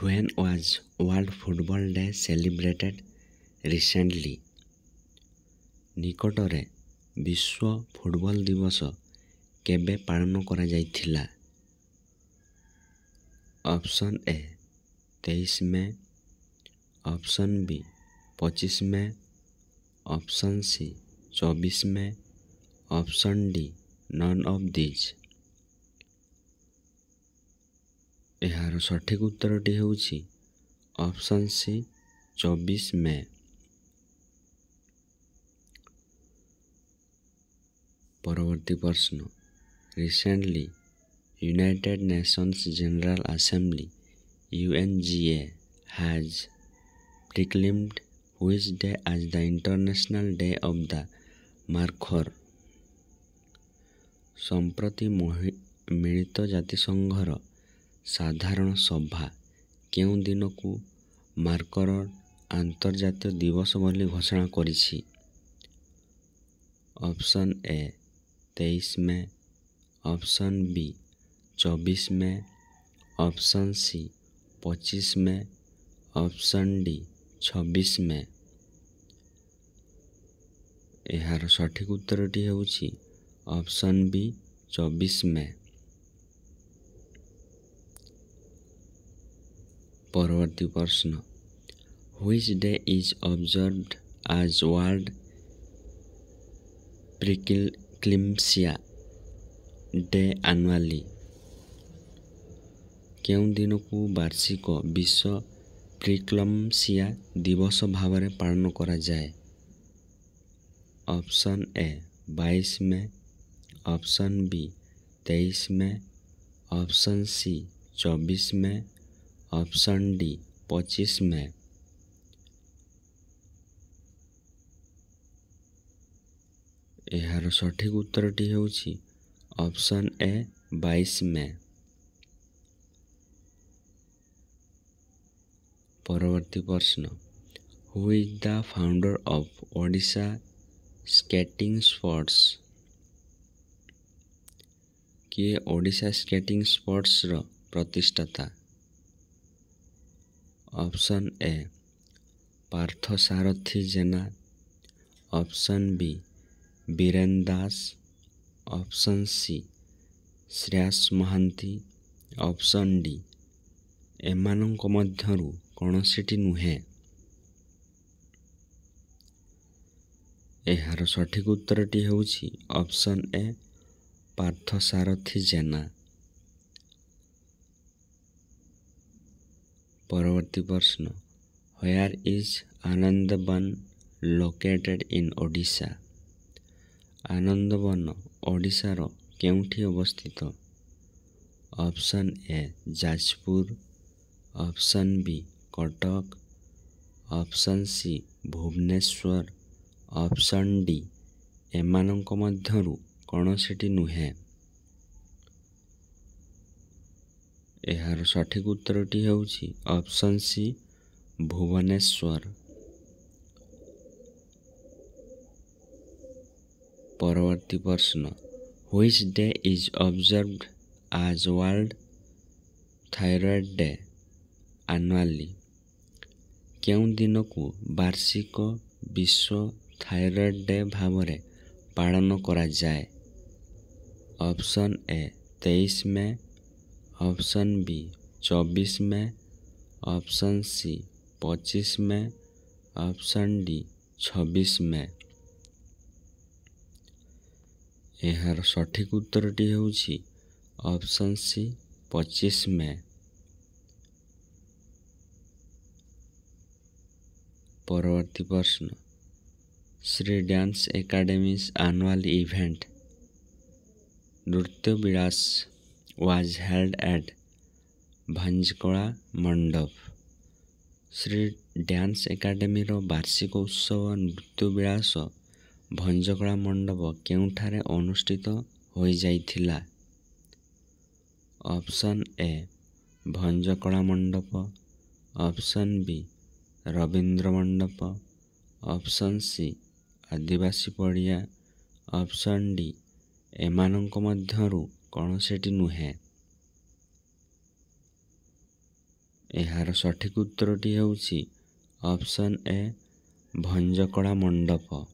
When was World Football Day celebrated recently? ନିକଟରେ ବିଶ୍ୱ football ଦିବସ କେବେ ପାଳନ କରାଯାଇଥିଲା ଅପସନ୍ ଏ ତେଇଶ ମେ ଅପସନ୍ ବି ପଚିଶ ମେ ଅପସନ୍ ସି ଚବିଶ May option D none of these ଏହାର ସଠିକ୍ ଉତ୍ତରଟି ହେଉଛି ଅପସନ୍ ସି ଚବିଶ ମେ ପରବର୍ତ୍ତୀ ପ୍ରଶ୍ନ recently United Nations General Assembly ଏ has proclaimed which day as the international day of the markhor ସମ୍ପ୍ରତି ମିଳିତ ଜାତିସଂଘର ସାଧାରଣ ସଭା କେଉଁ ଦିନକୁ ମାର୍କର ଆନ୍ତର୍ଜାତୀୟ ଦିବସ ବୋଲି ଘୋଷଣା କରିଛି ଅପସନ୍ ଏ ତେଇଶ ମେ ଅପସନ୍ ବି ଚବିଶ ମେ ଅପସନ୍ ସି ପଚିଶ ମେ ଅପସନ୍ ଡି ଛବିଶ ମେ ଏହାର ସଠିକ୍ ଉତ୍ତରଟି ହେଉଛି ଅପସନ୍ ବି ଚବିଶ May Parvati Prashna. Which day is observed as World Preeclampsia Day annually? କେଉଁ ଦିନକୁ ବାର୍ଷିକ ବିଶ୍ୱ ପ୍ରିକ୍ଲମ୍ସିଆ ଦିବସ ଭାବରେ ପାଳନ କରାଯାଏ ଅପସନ୍ ଏ ବାଇଶ ମେ ଅପସନ୍ ବି ତେଇଶ ମେ ଅପସନ୍ ସି ଚବିଶ ମେ ऑप्शन डी पच्चीस मे यार सठिक उत्तर टी ऑप्शन ए बैश मे परवर्त प्रश्न who is the founder of Odisha skating sports किए ओडिशा स्केटिंग स्पोर्ट्स रो प्रतिष्ठाता option A Parthasarathi Jena option B Biren Das option C Shreyas Mohanty option D ଏମାନଙ୍କ ମଧ୍ୟରୁ କୌଣସିଟି ନୁହେଁ ଏହାର ସଠିକ୍ ଉତ୍ତରଟି ହେଉଛି ଅପସନ୍ ଏ ପାର୍ଥସାରଥୀ ଜେନା পরবর্তী প্রশ্ন where is Anandaban located in Odisha Anandaban ଓଡ଼ିଶାର କେଉଁଠି ଅବସ୍ଥିତ option A Jajpur option B Cuttack option C Bhubaneswar option D ଏମାନଙ୍କ ମଧ୍ୟରୁ କୌଣସିଟି ନୁହେଁ ଏହାର ସଠିକ୍ ଉତ୍ତରଟି ହେଉଛି ଅପସନ୍ ସି ଭୁବନେଶ୍ୱର ପରବର୍ତ୍ତୀ ପ୍ରଶ୍ନ which day is observed as world thyroid day annually କେଉଁ ଦିନକୁ ବାର୍ଷିକ ବିଶ୍ୱ ଥାଇରଏଡ଼୍ ଡେ ଭାବରେ ପାଳନ କରାଯାଏ ଅପସନ୍ ଏ ତେଇଶ ମେ ऑप्शन बी चौबीस में ऑप्शन सी पच्चीस में ऑप्शन डी छब्बीस में यार सठिक उत्तर टी ऑप्शन सी पचीस मे परवर्त प्रश्न Shri dance academy annual event Nritya Vilas was held at Bhanjakala Mandap Shri dance ଏକାଡେମୀର ବାର୍ଷିକ ଉତ୍ସବ ନୃତ୍ୟ ବିଳାସ ଭଞ୍ଜକଳା ମଣ୍ଡପ କେଉଁଠାରେ ଅନୁଷ୍ଠିତ ହୋଇଯାଇଥିଲା ଅପସନ୍ ଏ ଭଞ୍ଜକଳା ମଣ୍ଡପ ଅପସନ୍ ବି ରବୀନ୍ଦ୍ର ମଣ୍ଡପ ଅପସନ୍ ସି ଆଦିବାସୀ ପଡ଼ିଆ ଅପସନ୍ ଡି ଏମାନଙ୍କ ମଧ୍ୟରୁ କୌଣସିଟି ନୁହେଁ ଏହାର ସଠିକ୍ ଉତ୍ତରଟି ହେଉଛି ଅପସନ୍ ଏ ଭଞ୍ଜକଳା ମଣ୍ଡପ